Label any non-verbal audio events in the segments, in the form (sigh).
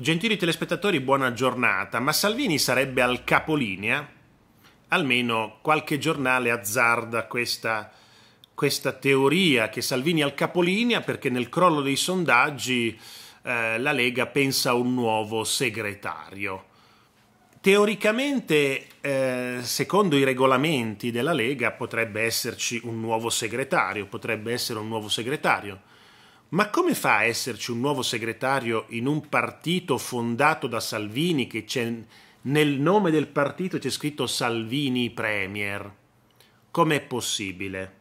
Gentili telespettatori, buona giornata, ma Salvini sarebbe al capolinea? Almeno qualche giornale azzarda questa, questa teoria che Salvini è al capolinea perché nel crollo dei sondaggi eh, la Lega pensa a un nuovo segretario. Teoricamente, eh, secondo i regolamenti della Lega, potrebbe esserci un nuovo segretario, potrebbe essere un nuovo segretario ma come fa a esserci un nuovo segretario in un partito fondato da Salvini che nel nome del partito c'è scritto Salvini Premier? Com'è possibile?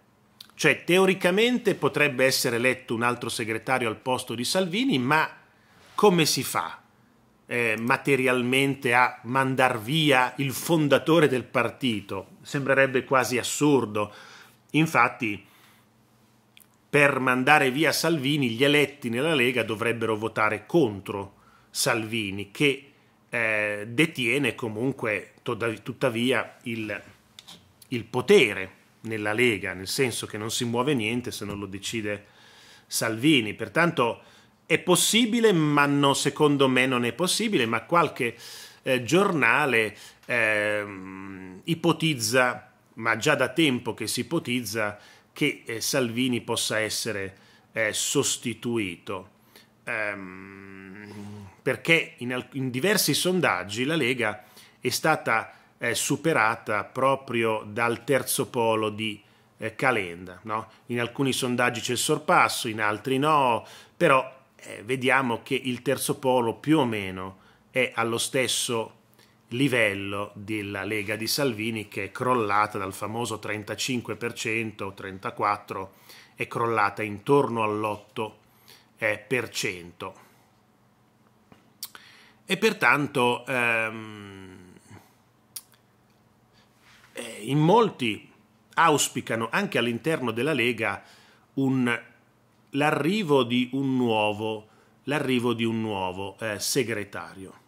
Cioè, teoricamente potrebbe essere eletto un altro segretario al posto di Salvini, ma come si fa eh, materialmente a mandar via il fondatore del partito? Sembrerebbe quasi assurdo. Infatti, per mandare via Salvini, gli eletti nella Lega dovrebbero votare contro Salvini, che eh, detiene comunque tuttavia il, il, potere nella Lega, nel senso che non si muove niente se non lo decide Salvini. Pertanto è possibile, ma no, secondo me non è possibile, ma qualche eh, giornale eh, ipotizza, ma già da tempo che si ipotizza, che eh, Salvini possa essere eh, sostituito. Ehm, perché in, alc- in, diversi sondaggi la Lega è stata eh, superata proprio dal terzo polo di eh, Calenda. No? In alcuni sondaggi c'è il sorpasso, in altri no, però eh, vediamo che il terzo polo più o meno è allo stesso livello della Lega di Salvini che è crollata dal famoso 35%, o 34%, è crollata intorno all'8%. Eh, e pertanto ehm, eh, in molti auspicano anche all'interno della Lega un, l'arrivo di un nuovo, di un nuovo eh, segretario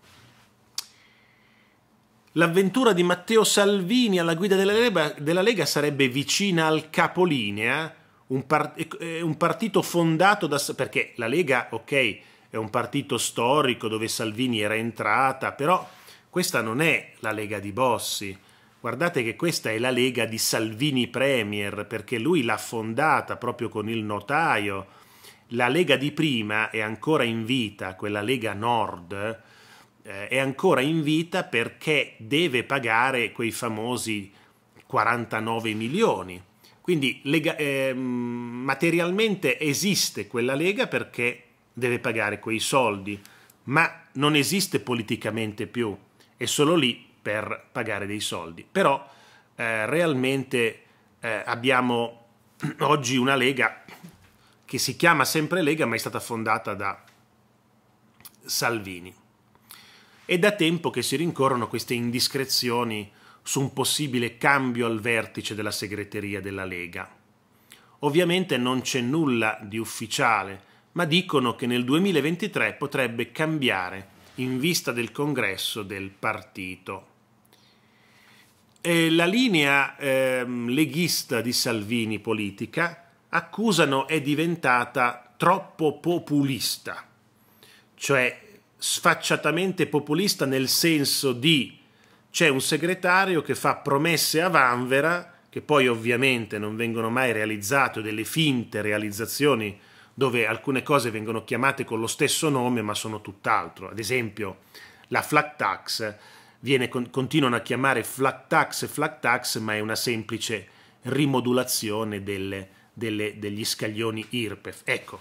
l'avventura di Matteo Salvini alla guida della Lega, della Lega sarebbe vicina al capolinea, eh? un, par- eh, eh, un partito fondato da... perché la Lega, ok, è un partito storico dove Salvini era entrata, però questa non è la Lega di Bossi. Guardate che questa è la Lega di Salvini Premier, perché lui l'ha fondata proprio con il notaio. La Lega di prima è ancora in vita, quella Lega Nord, eh, è ancora in vita perché deve pagare quei famosi 49 milioni. Quindi lega, eh, materialmente esiste quella lega perché deve pagare quei soldi, ma non esiste politicamente più, è solo lì per pagare dei soldi. Però eh, realmente eh, abbiamo (clears throat) oggi una lega che si chiama sempre lega ma è stata fondata da Salvini. È da tempo che si rincorrono queste indiscrezioni su un possibile cambio al vertice della segreteria della Lega. Ovviamente non c'è nulla di ufficiale, ma dicono che nel 2023 potrebbe cambiare in vista del congresso del partito. E la linea eh, leghista di Salvini politica accusano è diventata troppo populista, cioè sfacciatamente populista nel senso di c'è un segretario che fa promesse a Vanvera, che poi ovviamente non vengono mai realizzate, delle finte realizzazioni dove alcune cose vengono chiamate con lo stesso nome ma sono tutt'altro. Ad esempio la flat tax viene, continuano a chiamare flat tax flat tax ma è una semplice rimodulazione delle, delle, degli scaglioni IRPEF. Ecco,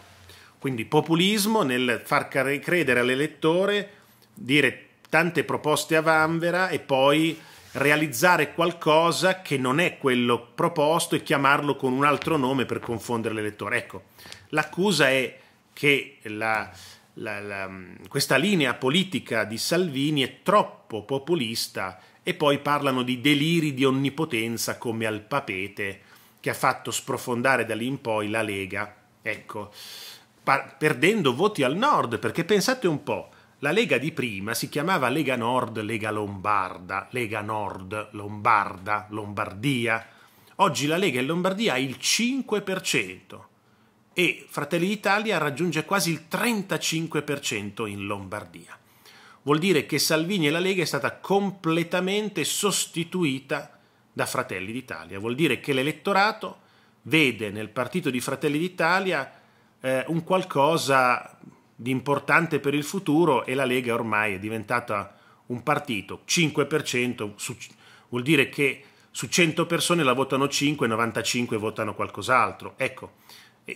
quindi populismo nel far credere all'elettore, dire tante proposte a vanvera e poi realizzare qualcosa che non è quello proposto e chiamarlo con un altro nome per confondere l'elettore. Ecco, l'accusa è che la, la, la, questa linea politica di Salvini è troppo populista e poi parlano di deliri di onnipotenza come al papete che ha fatto sprofondare da lì in poi la Lega. Ecco, perdendo voti al nord, perché pensate un po', la Lega di prima si chiamava Lega Nord, Lega Lombarda, Lega Nord, Lombarda, Lombardia. Oggi la Lega in Lombardia ha il 5% e Fratelli d'Italia raggiunge quasi il 35% in Lombardia. Vuol dire che Salvini e la Lega è stata completamente sostituita da Fratelli d'Italia. Vuol dire che l'elettorato vede nel partito di Fratelli d'Italia eh, un qualcosa di importante per il futuro e la Lega ormai è diventata un partito. 5% su, vuol dire che su 100 persone la votano 5, 95 votano qualcos'altro. Ecco,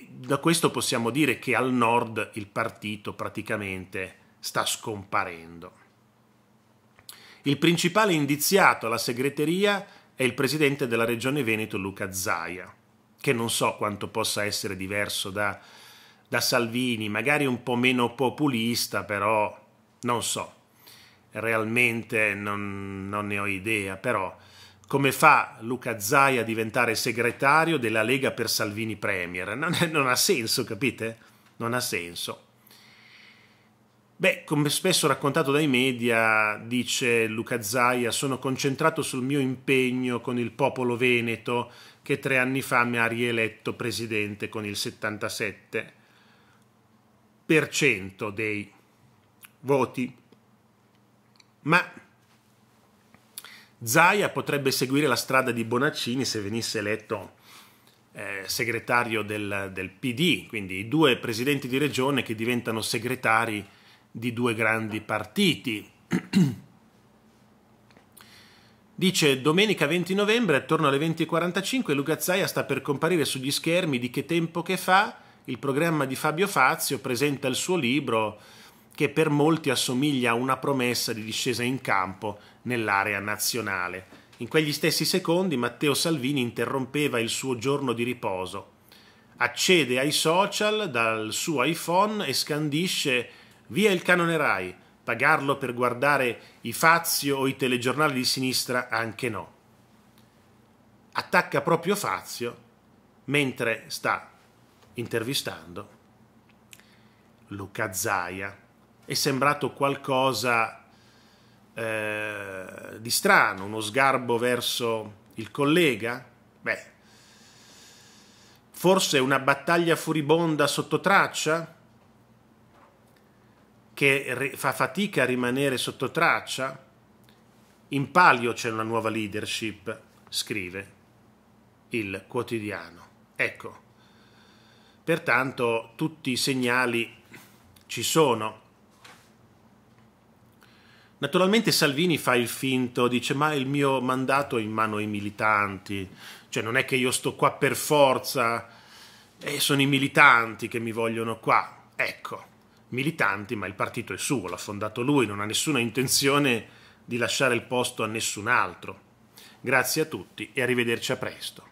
da questo possiamo dire che al nord il partito praticamente sta scomparendo. Il principale indiziato alla segreteria è il presidente della regione Veneto Luca Zaia, che non so quanto possa essere diverso da da Salvini, magari un po' meno populista, però non so, realmente non, non ne ho idea, però come fa Luca Zai a diventare segretario della Lega per Salvini Premier? Non, non ha senso, capite? Non ha senso. Beh, come spesso raccontato dai media, dice Luca Zaia, sono concentrato sul mio impegno con il popolo veneto che tre anni fa mi ha rieletto presidente con il 77. 3% dei voti. Ma Zaia potrebbe seguire la strada di Bonaccini se venisse eletto eh, segretario del, del, PD, quindi i due presidenti di regione che diventano segretari di due grandi partiti. (clears throat) Dice domenica 20 novembre, attorno alle 20.45, Luca Zaia sta per comparire sugli schermi di Che Tempo Che Fa il programma di Fabio Fazio presenta il suo libro che per molti assomiglia a una promessa di discesa in campo nell'area nazionale. In quegli stessi secondi Matteo Salvini interrompeva il suo giorno di riposo. Accede ai social dal suo iPhone e scandisce Via il canone Rai, pagarlo per guardare i Fazio o i telegiornali di sinistra anche no. Attacca proprio Fazio mentre sta intervistando Luca Zaia. È sembrato qualcosa eh, di strano, uno sgarbo verso il collega? Beh, forse una battaglia furibonda sotto traccia? Che fa fatica a rimanere sotto traccia? In palio c'è una nuova leadership, scrive il quotidiano. Ecco, Pertanto tutti i segnali ci sono. Naturalmente Salvini fa il finto, dice ma il mio mandato è in mano ai militanti, cioè non è che io sto qua per forza, eh, sono i militanti che mi vogliono qua. Ecco, militanti, ma il partito è suo, l'ha fondato lui, non ha nessuna intenzione di lasciare il posto a nessun altro. Grazie a tutti e arrivederci a presto.